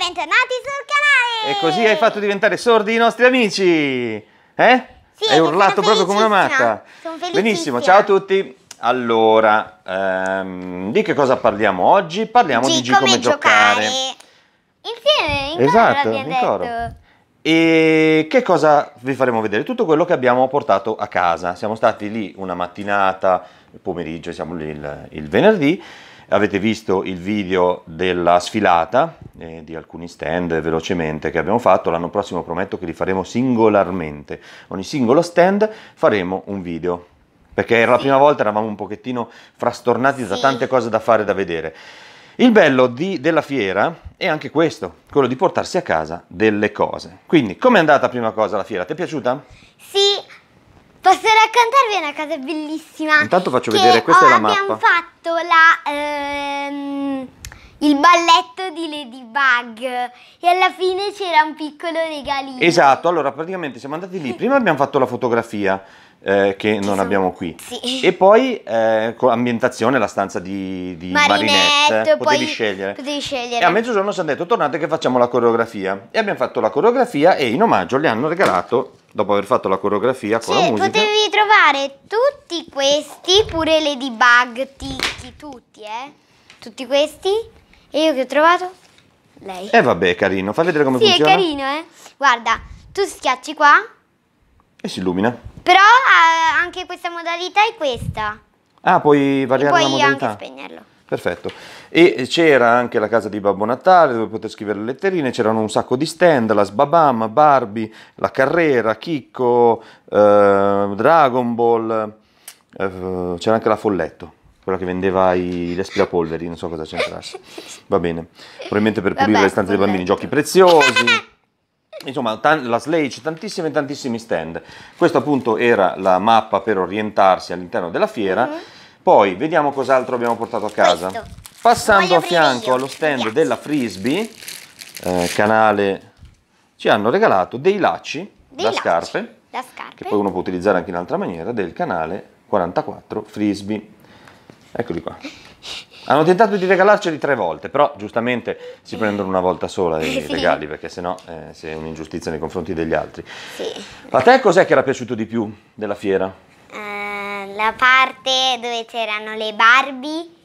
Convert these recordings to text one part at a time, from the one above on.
bentornati sul canale! E così hai fatto diventare sordi i nostri amici! Eh? Sì, hai urlato proprio come una matta! Sono Benissimo, ciao a tutti! Allora, ehm, di che cosa parliamo oggi? Parliamo G di G come, come giocare. giocare. Insieme, in esatto, in coro. E che cosa vi faremo vedere? Tutto quello che abbiamo portato a casa. Siamo stati lì una mattinata, il pomeriggio, siamo lì il, il venerdì Avete visto il video della sfilata eh, di alcuni stand velocemente che abbiamo fatto, l'anno prossimo prometto che li faremo singolarmente, ogni singolo stand faremo un video, perché era la prima volta eravamo un pochettino frastornati da tante cose da fare e da vedere. Il bello di, della fiera è anche questo, quello di portarsi a casa delle cose. Quindi, com'è andata prima cosa la fiera? Ti è piaciuta? Sì, Posso raccontarvi una cosa bellissima? Intanto faccio vedere, questa ho, è la mappa. Abbiamo fatto la, ehm, il balletto di Ladybug e alla fine c'era un piccolo regalino. Esatto, allora praticamente siamo andati lì. Prima abbiamo fatto la fotografia. Eh, che non sono... abbiamo qui sì. e poi eh, ambientazione la stanza di, di Marinette, Marinette potevi, scegliere. potevi scegliere e a mezzogiorno ci hanno detto tornate che facciamo la coreografia e abbiamo fatto la coreografia e in omaggio le hanno regalato dopo aver fatto la coreografia con sì, la musica. potevi trovare tutti questi, pure le debug, ticchi, tutti, eh? Tutti questi. E io che ho trovato? Lei. E eh vabbè, carino. Fai vedere come sì, funziona. Sì, è carino, eh? Guarda, tu schiacci qua. E si illumina. Però eh, anche questa modalità è questa. Ah, puoi variare e puoi la modalità. Puoi anche spegnerlo. Perfetto e c'era anche la casa di Babbo Natale dove poter scrivere le letterine, c'erano un sacco di stand, la Sbabam, Barbie, la Carrera, Chicco, eh, Dragon Ball, eh, c'era anche la Folletto quella che vendeva i respirapolveri, non so cosa c'entrasse. Va bene. Probabilmente per pulire Vabbè, le stanze dei bambini, giochi preziosi. Insomma, la Slage, tantissimi e tantissimi stand. Questa appunto era la mappa per orientarsi all'interno della fiera. Mm-hmm. Poi vediamo cos'altro abbiamo portato a casa. Questo. Passando a fianco allo stand della Frisbee, eh, canale, ci hanno regalato dei lacci dei da, lacci, scarpe, da scarpe, che poi uno può utilizzare anche in altra maniera, del canale 44 Frisbee. Eccoli qua. Hanno tentato di regalarceli tre volte, però giustamente si prendono una volta sola i sì. regali, perché sennò eh, è un'ingiustizia nei confronti degli altri. Sì. A te cos'è che era piaciuto di più della fiera? Uh, la parte dove c'erano le Barbie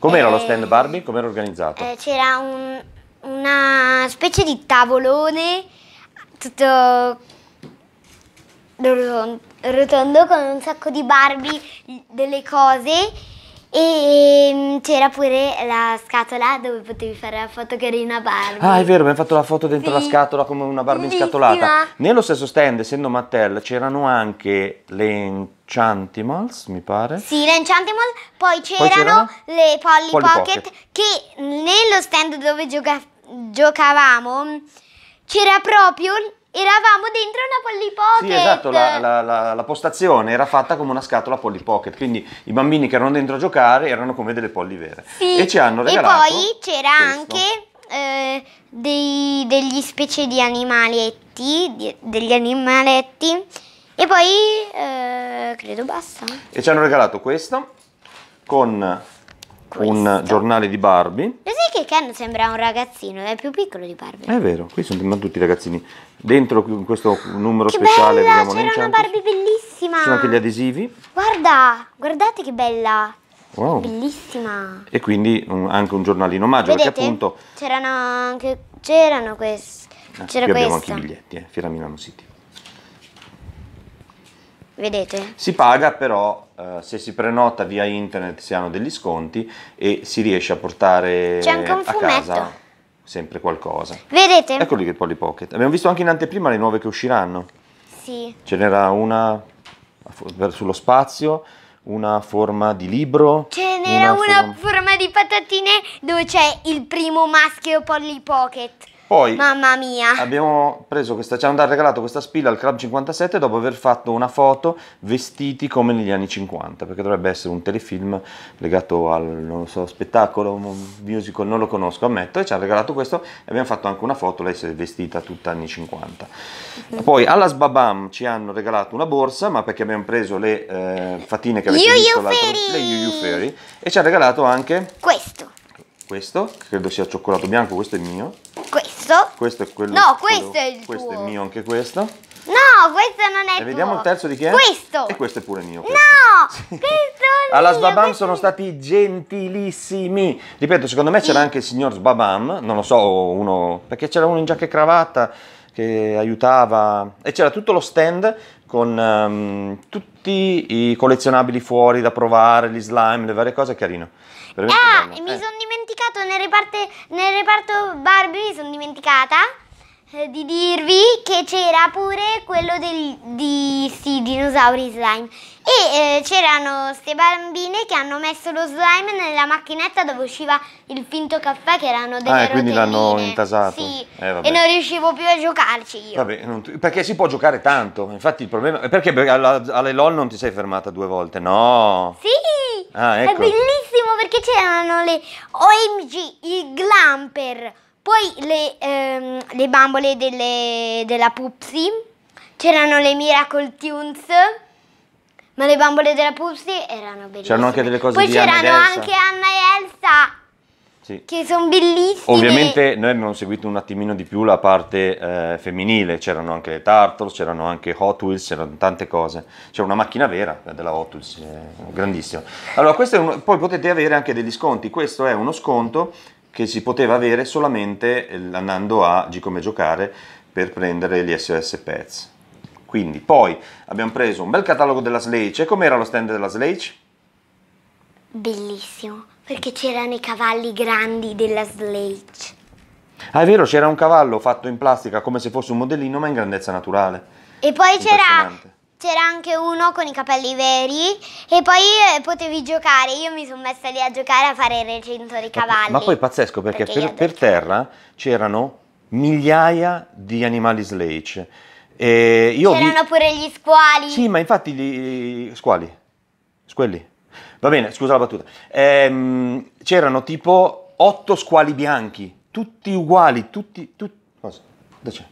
Com'era eh, lo stand Barbie? Com'era organizzato? Eh, c'era un, una specie di tavolone tutto rotondo con un sacco di Barbie, delle cose e ehm, c'era pure la scatola dove potevi fare la foto che era una Barbie. Ah, è vero, abbiamo fatto la foto dentro sì. la scatola come una Barbie Bellissima. scatolata. Nello stesso stand, essendo Mattel, c'erano anche le Enchantimals, mi pare. Sì, le Enchantimals, poi c'erano le Polly, Polly Pocket, Pocket, che nello stand dove gioca giocavamo c'era proprio Eravamo dentro una Polly Pocket. Sì, esatto, la, la, la, la, postazione era fatta come una scatola Polly Pocket, quindi i bambini che erano dentro a giocare erano come delle polli vere. Sì, e ci hanno regalato. E poi c'era questo. anche eh, dei, degli specie di animaletti, di, degli animaletti. E poi eh, credo basta. E ci hanno regalato questo con questo. un giornale di Barbie. Lo sai che Ken sembra un ragazzino, è più piccolo di Barbie. È vero, qui sono tutti ragazzini. Dentro in questo numero che speciale bella, vediamo c'era una Barbie bellissima. Ci sono anche gli adesivi. Guarda, guardate che bella. Wow. Bellissima. E quindi un, anche un giornalino omaggio perché appunto c'erano anche c'erano questi eh, c'era qui abbiamo anche i biglietti, eh, Fiera Milano City vedete? Si paga però eh, se si prenota via internet si hanno degli sconti e si riesce a portare C'è anche un a casa sempre qualcosa. Vedete? Eccoli che Polly Pocket. Abbiamo visto anche in anteprima le nuove che usciranno. Sì. Ce n'era una sullo spazio, una forma di libro. Ce n'era una, forma... forma di patatine dove c'è il primo maschio Polly Pocket. Poi Mamma mia. abbiamo preso questa, ci hanno regalato questa spilla al Club 57 dopo aver fatto una foto vestiti come negli anni 50, perché dovrebbe essere un telefilm legato al so, spettacolo, musical, non lo conosco, ammetto, e ci ha regalato questo e abbiamo fatto anche una foto, lei si è vestita tutta anni 50. Mhm. Poi alla Sbabam ci hanno regalato una borsa, ma perché abbiamo preso le eh, fatine che avete Yu visto l'altro, le Fairy, e ci ha regalato anche questo. Questo, che credo sia cioccolato bianco, questo è mio questo? Questo è quello. No, questo quello, è il Questo è mio, anche questo. No, questo non è e tuo. vediamo il terzo di chi è? Questo. E questo è pure mio. Questo. No, questo è Alla mio, Sbabam sono stati gentilissimi. Ripeto, secondo me c'era anche il signor Sbabam, non lo so, uno... Perché c'era uno in giacca e cravatta che aiutava e c'era tutto lo stand con um, tutti i collezionabili fuori da provare, gli slime, le varie cose, carino. Veramente ah, bello. mi eh. sono dimenticato dimenticato nel reparto, nel reparto Barbie, mi sono dimenticata. Eh, di dirvi che c'era pure quello del, di sì, dinosauri slime e eh, c'erano queste bambine che hanno messo lo slime nella macchinetta dove usciva il finto caffè che erano delle ah, e quindi l'hanno intasato sì, eh, e non riuscivo più a giocarci io vabbè, non, perché si può giocare tanto infatti il problema è eh, perché alle LOL non ti sei fermata due volte no sì ah, ecco. è bellissimo perché c'erano le OMG i Glamper poi le, ehm, le bambole delle, della Pupsi, c'erano le Miracle Tunes, ma le bambole della Pupsi erano bellissime. C'erano anche delle cose Poi di Anna c'erano anche Anna e Elsa. Sì. Che sono bellissime. Ovviamente noi abbiamo seguito un attimino di più la parte eh, femminile, c'erano anche le Turtles, c'erano anche Hot Wheels, c'erano tante cose. C'era una macchina vera della Hot Wheels, eh, grandissima. Allora, questo è un... poi potete avere anche degli sconti. Questo è uno sconto che si poteva avere solamente eh, andando a G come giocare per prendere gli SOS pets. Quindi poi abbiamo preso un bel catalogo della Slage e com'era lo stand della Slage? Bellissimo, perché c'erano i cavalli grandi della Slage. Ah, è vero, c'era un cavallo fatto in plastica come se fosse un modellino, ma in grandezza naturale. E poi c'era c'era anche uno con i capelli veri e poi eh, potevi giocare. Io mi sono messa lì a giocare a fare il recinto dei cavalli. Ma poi pazzesco perché, perché per, per terra c'erano migliaia di animali sleice. C'erano vi... pure gli squali. Sì, ma infatti gli squali, squelli. Va bene, scusa la battuta. Ehm, c'erano tipo otto squali bianchi, tutti uguali, tutti... tutti... Cosa? Dove c'è?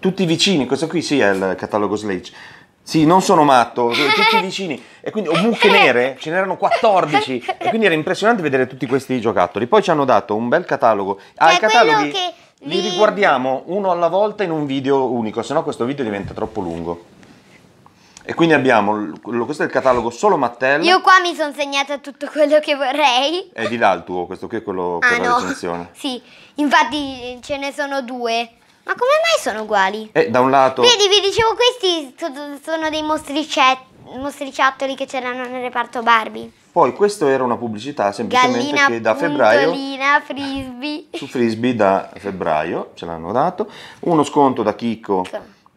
Tutti vicini, questo qui sì è il catalogo Sledge. Sì, non sono matto, tutti vicini. E quindi, o mucche nere, ce n'erano 14. E quindi era impressionante vedere tutti questi giocattoli. Poi ci hanno dato un bel catalogo. Ah, cioè, i cataloghi che... li riguardiamo uno alla volta in un video unico, sennò questo video diventa troppo lungo. E quindi abbiamo, questo è il catalogo solo Mattel. Io qua mi sono segnata tutto quello che vorrei. È di là il tuo, questo qui è quello ah, per no. la recensione. Sì, infatti ce ne sono due. Ma come mai sono uguali? Eh, da un lato... Vedi, vi dicevo, questi sono dei mostriciattoli che c'erano nel reparto Barbie. Poi questo era una pubblicità semplicemente Gallina che da febbraio frisbee. su frisbee da febbraio ce l'hanno dato, uno sconto da Chicco.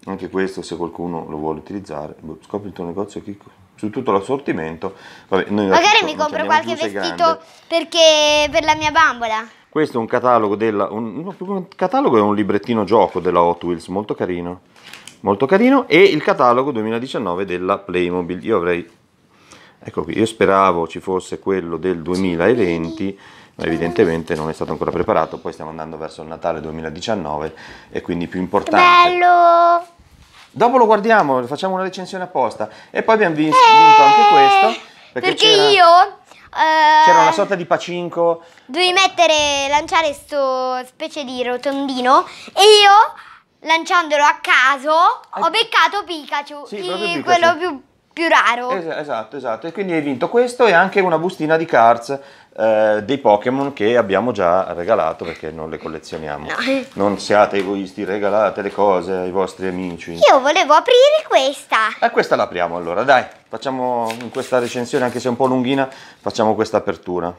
Anche questo se qualcuno lo vuole utilizzare, boh, scopri il tuo negozio Chicco su tutto l'assortimento. Magari mi compro qualche vestito perché, per la mia bambola. Questo è un catalogo della... Un, un catalogo è un librettino gioco della Hot Wheels, molto carino. Molto carino. E il catalogo 2019 della Playmobil. Io avrei... Ecco qui, io speravo ci fosse quello del 2020 ma evidentemente non è stato ancora preparato, poi stiamo andando verso il Natale 2019 e quindi più importante. bello! Dopo lo guardiamo, facciamo una recensione apposta e poi abbiamo vinto eh, anche questo. Perché, perché io c'era una eh, sorta di pacinco. Dovevi mettere, lanciare questo specie di rotondino e io, lanciandolo a caso, ho beccato Pikachu, sì, Pikachu. quello più più raro. Es- esatto, esatto. E quindi hai vinto questo e anche una bustina di cards eh, dei Pokémon che abbiamo già regalato perché non le collezioniamo. No. Non siate egoisti, regalate le cose ai vostri amici. Io volevo aprire questa. E eh, questa l'apriamo allora, dai. Facciamo in questa recensione, anche se è un po' lunghina, facciamo questa apertura.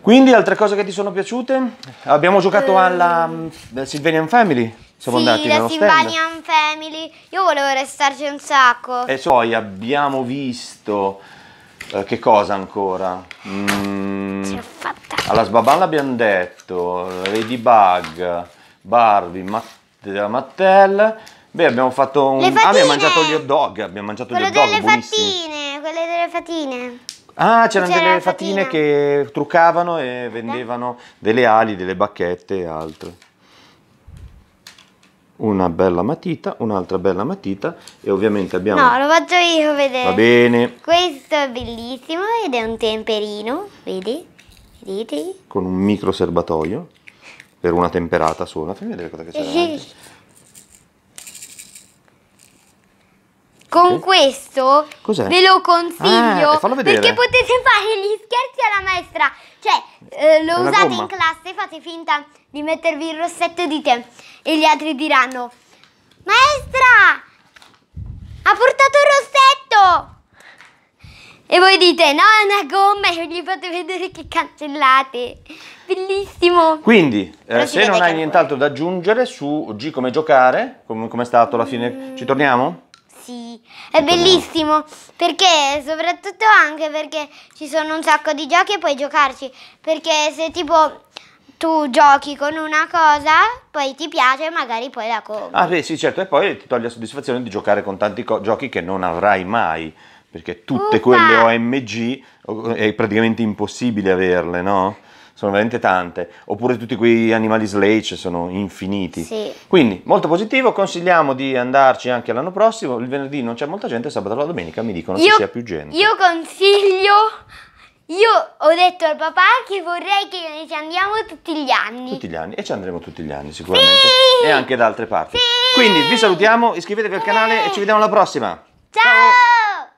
Quindi, altre cose che ti sono piaciute? Abbiamo giocato ehm. alla um, Sylvanian Family. Siamo sì, andati nello stand. Silvanian Family. Io volevo restarci un sacco. E poi abbiamo visto eh, che cosa ancora? Mm, Ce l'ho fatta. Alla Sbaballa abbiamo detto Ladybug, Barbie, Matt eh, Mattel. Beh, abbiamo fatto un... Ah, abbiamo mangiato gli hot dog, abbiamo mangiato Quello gli hot dog delle buonissimi. fatine, quelle delle fatine. Ah, c'erano delle fatine fatina. che truccavano e vendevano delle ali, delle bacchette e altro una bella matita, un'altra bella matita e ovviamente abbiamo... No, lo faccio io vedere. Va bene. Questo è bellissimo ed è un temperino, vedi? Vedete? Con un micro serbatoio per una temperata sola. Fammi vedere cosa c'è davanti. Con okay. questo ve lo consiglio ah, eh, perché potete fare gli scherzi alla maestra cioè, eh, lo usate gomma. in classe, fate finta di mettervi il rossetto di te e gli altri diranno Maestra! Ha portato il rossetto! E voi dite no, è una gomma e gli fate vedere che cancellate. Bellissimo. Quindi, eh, se non hai nient'altro da aggiungere su G come giocare, come è stato alla fine, mm. ci torniamo? È bellissimo perché soprattutto anche perché ci sono un sacco di giochi e puoi giocarci. Perché se tipo tu giochi con una cosa, poi ti piace magari poi la compri. Ah beh, sì, certo, e poi ti toglie la soddisfazione di giocare con tanti co- giochi che non avrai mai, perché tutte Uffa. quelle OMG è praticamente impossibile averle, no? sono veramente tante, oppure tutti quei animali slate sono infiniti. Sì. Quindi molto positivo, consigliamo di andarci anche l'anno prossimo, il venerdì non c'è molta gente, sabato e la domenica mi dicono io, che sia più gente. Io consiglio... Io ho detto al papà che vorrei che noi ci andiamo tutti gli anni. Tutti gli anni, e ci andremo tutti gli anni sicuramente. Sì! E anche da altre parti. Sì! Quindi vi salutiamo, iscrivetevi al canale e ci vediamo alla prossima. Ciao! Ciao!